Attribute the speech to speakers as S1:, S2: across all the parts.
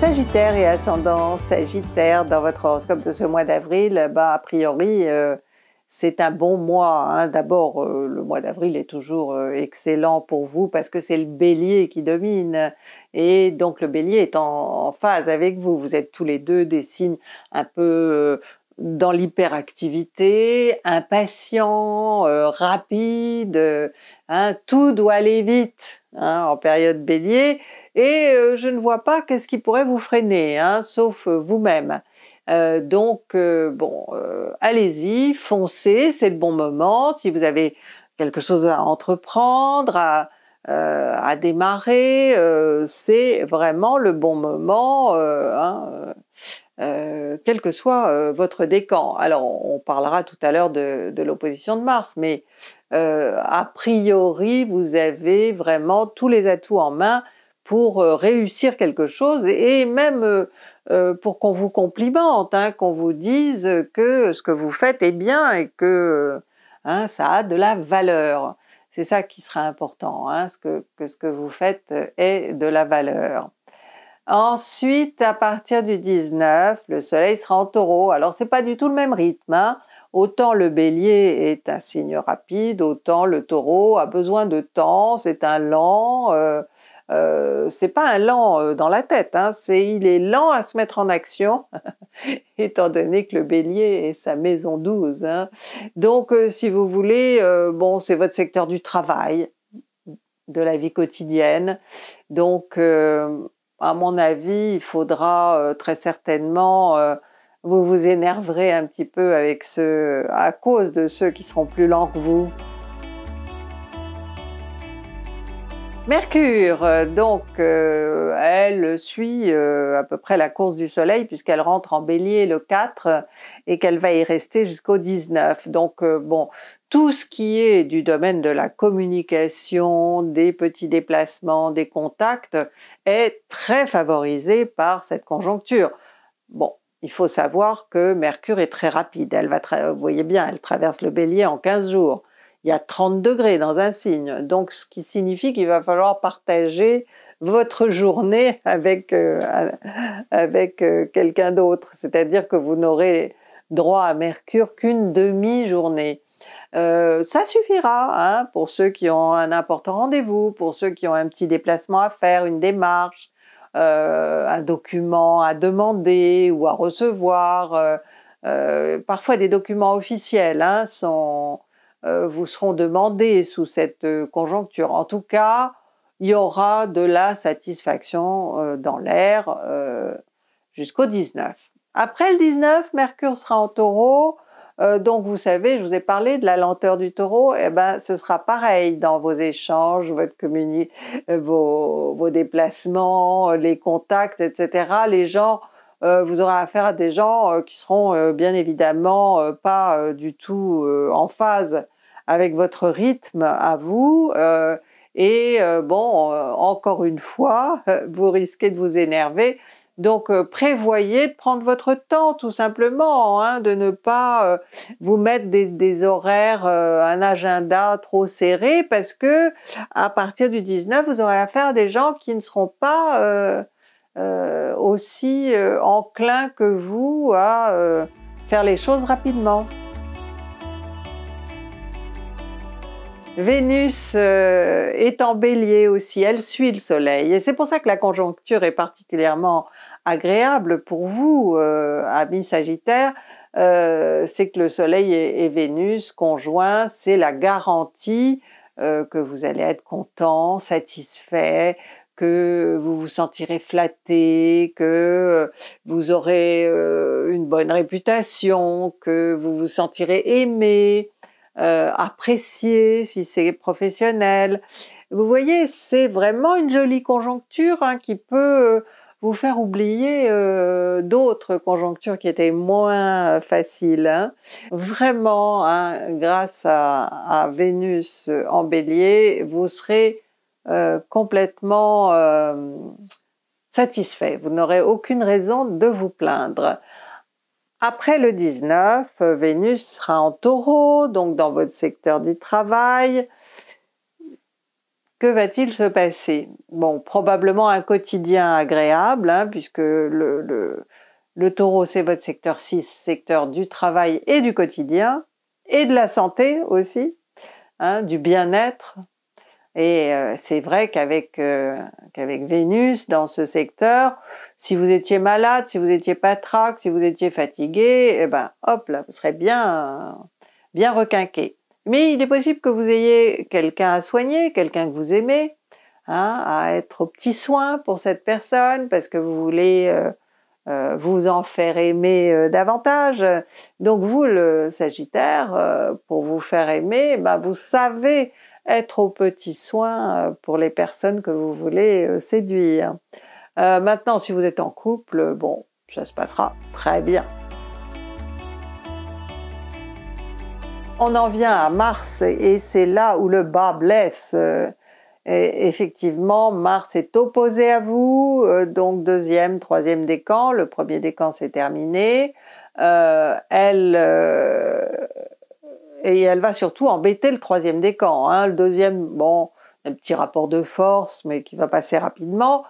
S1: Sagittaire et ascendant Sagittaire dans votre horoscope de ce mois d'avril, bah, a priori, euh, c'est un bon mois. Hein. D'abord, euh, le mois d'avril est toujours euh, excellent pour vous parce que c'est le bélier qui domine. Et donc le bélier est en, phase avec vous. Vous êtes tous les deux des signes un peu dans l'hyperactivité, impatient, rapide. Hein. Tout doit aller vite. Hein, en période bélier, et euh, je ne vois pas qu'est-ce qui pourrait vous freiner, hein, sauf euh, vous-même. Euh, donc, bon, allez-y, foncez, c'est le bon moment. Si vous avez quelque chose à entreprendre, à, à démarrer, c'est vraiment le bon moment. Hein, euh, quel que soit euh, votre décan. Alors, on, parlera tout à l'heure de, l'opposition de Mars, mais euh, a priori, vous avez vraiment tous les atouts en main pour réussir quelque chose et, même pour qu'on vous complimente, hein, qu'on vous dise que ce que vous faites est bien et que hein, ça a de la valeur. C'est ça qui sera important, hein, que, que ce que vous faites ait de la valeur. Ensuite, à partir du 19, le soleil sera en taureau. Alors, c'est pas du tout le même rythme. Hein. Autant le bélier est un signe rapide, autant le taureau a besoin de temps, c'est un lent. Euh, euh, c'est pas un lent euh, dans la tête, hein. c'est il est lent à se mettre en action, étant donné que le bélier est sa maison 12. Hein. Donc, si vous voulez, bon, c'est votre secteur du travail, de la vie quotidienne. Donc, à mon avis, il faudra euh, très certainement, euh, vous vous énerverez un petit peu avec ceux, à cause de ceux qui seront plus lents que vous. Mercure, euh, donc, elle suit à peu près la course du Soleil puisqu'elle rentre en Bélier le 4 et qu'elle va y rester jusqu'au 19. Donc, bon, tout ce qui est du domaine de la communication, des petits déplacements, des contacts, est très favorisé par cette conjoncture. Bon, il faut savoir que Mercure est très rapide. Elle va vous voyez bien, elle traverse le bélier en 15 jours. Il y a 30 degrés dans un signe, donc ce qui signifie qu'il va falloir partager votre journée avec, euh, euh, quelqu'un d'autre. C'est-à-dire que vous n'aurez droit à Mercure qu'une demi-journée. Euh, ça suffira hein, pour ceux qui ont un important rendez-vous, pour ceux qui ont un petit déplacement à faire, une démarche, euh, un document à demander ou à recevoir. Euh, parfois des documents officiels hein, sont, vous seront demandés sous cette conjoncture. En tout cas, il y aura de la satisfaction dans l'air jusqu'au 19. Après le 19, Mercure sera en taureau. Euh, donc vous savez, je vous ai parlé de la lenteur du taureau, eh ben ce sera pareil dans vos échanges, votre euh, vos, déplacements, euh, les contacts, etc. Les gens, vous aurez affaire à des gens qui seront bien évidemment pas du tout en phase avec votre rythme à vous. et bon, encore une fois, vous risquez de vous énerver donc euh, prévoyez de prendre votre temps tout simplement, hein, de ne pas euh, vous mettre des, horaires, euh, un agenda trop serré parce que à partir du 19, vous aurez affaire à des gens qui ne seront pas aussi enclins que vous à faire les choses rapidement. Vénus euh, est en bélier aussi, elle suit le soleil. Et c'est pour ça que la conjoncture est particulièrement agréable pour vous, euh, amis sagittaires. Euh, c'est que le soleil et, et Vénus conjoints, c'est la garantie que vous allez être content, satisfait, que vous vous sentirez flatté, que vous aurez une bonne réputation, que vous vous sentirez aimé, euh, Apprécier si c'est professionnel. Vous voyez, c'est vraiment une jolie conjoncture hein, qui peut euh, vous faire oublier euh, d'autres conjonctures qui étaient moins faciles. Hein. Vraiment, hein, grâce à, Vénus en bélier, vous serez complètement satisfait. Vous n'aurez aucune raison de vous plaindre. Après le 19, euh, Vénus sera en taureau, donc dans votre secteur du travail. Que va-t-il se passer Bon, probablement un quotidien agréable, hein, puisque le, le, taureau, c'est votre secteur 6, secteur du travail et du quotidien, et de la santé aussi, hein, du bien-être, et euh, c'est vrai qu'avec euh, qu'avec Vénus dans ce secteur, si vous étiez malade, si vous étiez patraque, si vous étiez fatigué, et eh ben hop là, vous serez bien bien requinqué. Mais il est possible que vous ayez quelqu'un à soigner, quelqu'un que vous aimez, hein, à être au petit soin pour cette personne parce que vous voulez euh, vous en faire aimer davantage. Donc vous, le Sagittaire, pour vous faire aimer, ben vous savez être au petits soins euh, pour les personnes que vous voulez euh, séduire. Euh, maintenant, si vous êtes en couple, bon, ça se passera très bien. On en vient à Mars et c'est là où le bas blesse. effectivement, Mars est opposé à vous, donc deuxième, troisième décan, le premier décan s'est terminé. elle, et elle va surtout embêter le troisième décan. Hein. Le deuxième, bon, un petit rapport de force, mais qui va passer rapidement.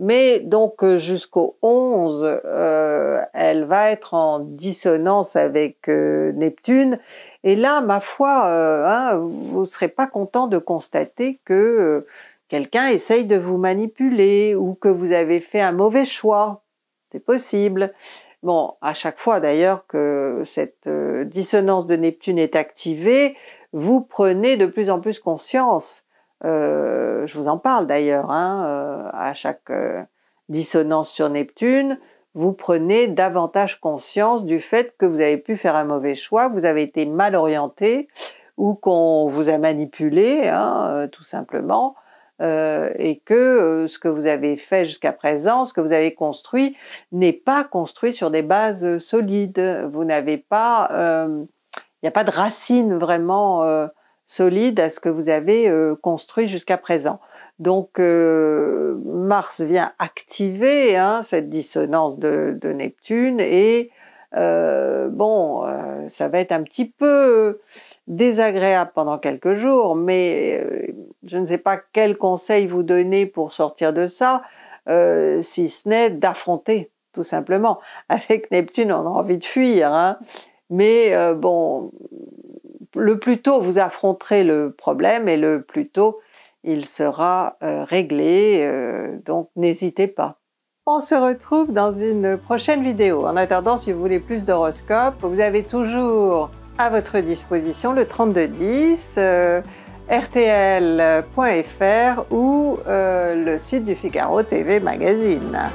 S1: Mais donc euh, jusqu'au 11, euh, elle va être en dissonance avec euh, Neptune. Et là, ma foi, hein, vous ne serez pas content de constater que quelqu'un essaye de vous manipuler ou que vous avez fait un mauvais choix. C'est possible. Bon, à chaque fois d'ailleurs que cette euh, dissonance de Neptune est activée, vous prenez de plus en plus conscience. Euh, je vous en parle d'ailleurs, hein, euh, à chaque dissonance sur Neptune, vous prenez davantage conscience du fait que vous avez pu faire un mauvais choix, vous avez été mal orienté ou qu'on vous a manipulé, hein, tout simplement, euh, et que euh, ce que vous avez fait jusqu'à présent, ce que vous avez construit, n'est pas construit sur des bases euh, solides. Vous n'avez pas, il n'y a pas de racines vraiment solides à ce que vous avez construit jusqu'à présent. Donc Mars vient activer hein, cette dissonance de Neptune et euh, bon, euh, ça va être un petit peu désagréable pendant quelques jours, mais euh, je ne sais pas quel conseil vous donner pour sortir de ça, si ce n'est d'affronter, tout simplement. Avec Neptune, on a envie de fuir, hein. mais bon, le plus tôt vous affronterez le problème et le plus tôt il sera réglé, donc n'hésitez pas. On se retrouve dans une prochaine vidéo. En attendant, si vous voulez plus d'horoscopes, vous avez toujours à votre disposition le 3210, euh, rtl.fr ou euh, le site du Figaro TV Magazine.